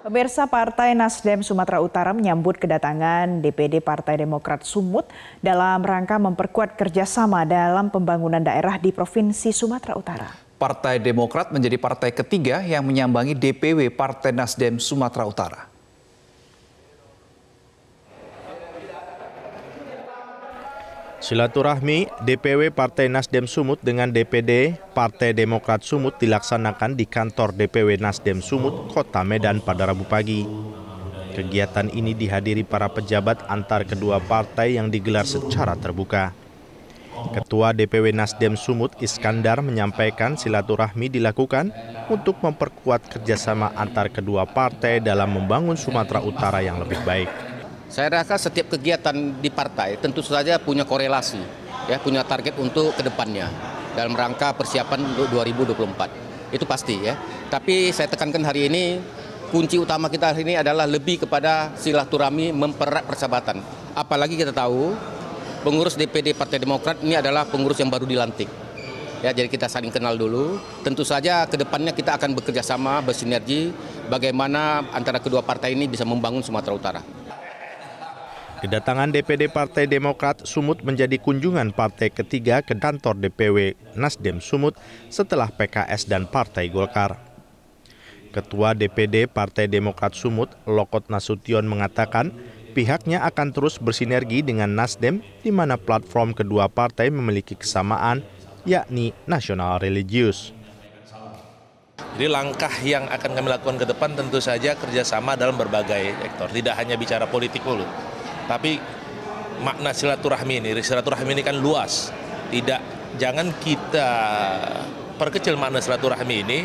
Pemirsa Partai Nasdem Sumatera Utara menyambut kedatangan DPD Partai Demokrat Sumut dalam rangka memperkuat kerjasama dalam pembangunan daerah di Provinsi Sumatera Utara. Partai Demokrat menjadi partai ketiga yang menyambangi DPW Partai Nasdem Sumatera Utara. Silaturahmi DPW Partai Nasdem Sumut dengan DPD Partai Demokrat Sumut dilaksanakan di kantor DPW Nasdem Sumut, Kota Medan pada Rabu pagi. Kegiatan ini dihadiri para pejabat antar kedua partai yang digelar secara terbuka. Ketua DPW Nasdem Sumut Iskandar menyampaikan silaturahmi dilakukan untuk memperkuat kerjasama antar kedua partai dalam membangun Sumatera Utara yang lebih baik. Saya rasa setiap kegiatan di partai tentu saja punya korelasi, ya punya target untuk kedepannya dalam rangka persiapan untuk 2024. Itu pasti ya. Tapi saya tekankan hari ini kunci utama kita hari ini adalah lebih kepada silaturahmi mempererat persahabatan. Apalagi kita tahu pengurus DPD Partai Demokrat ini adalah pengurus yang baru dilantik. Ya, jadi kita saling kenal dulu. Tentu saja ke depannya kita akan bekerja sama, bersinergi bagaimana antara kedua partai ini bisa membangun Sumatera Utara. Kedatangan DPD Partai Demokrat Sumut menjadi kunjungan partai ketiga ke kantor DPW Nasdem Sumut setelah PKS dan Partai Golkar. Ketua DPD Partai Demokrat Sumut, Lokot Nasution mengatakan, pihaknya akan terus bersinergi dengan Nasdem di mana platform kedua partai memiliki kesamaan, yakni nasional religius. Jadi langkah yang akan kami lakukan ke depan tentu saja kerjasama dalam berbagai sektor, tidak hanya bicara politik dulu. Tapi makna silaturahmi ini, silaturahmi ini kan luas. Tidak jangan kita perkecil makna silaturahmi ini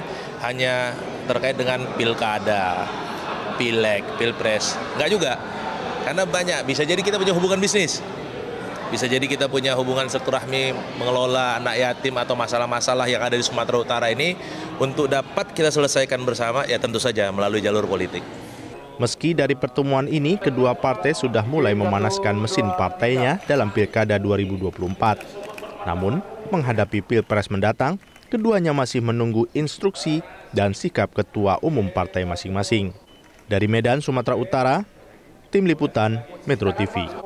hanya terkait dengan pilkada, pileg, pilpres. Enggak juga. Karena banyak, bisa jadi kita punya hubungan bisnis. Bisa jadi kita punya hubungan silaturahmi mengelola anak yatim atau masalah-masalah yang ada di Sumatera Utara ini untuk dapat kita selesaikan bersama ya tentu saja melalui jalur politik. Meski dari pertemuan ini, kedua partai sudah mulai memanaskan mesin partainya dalam Pilkada 2024. Namun, menghadapi Pilpres mendatang, keduanya masih menunggu instruksi dan sikap ketua umum partai masing-masing. Dari Medan, Sumatera Utara, Tim Liputan, Metro TV.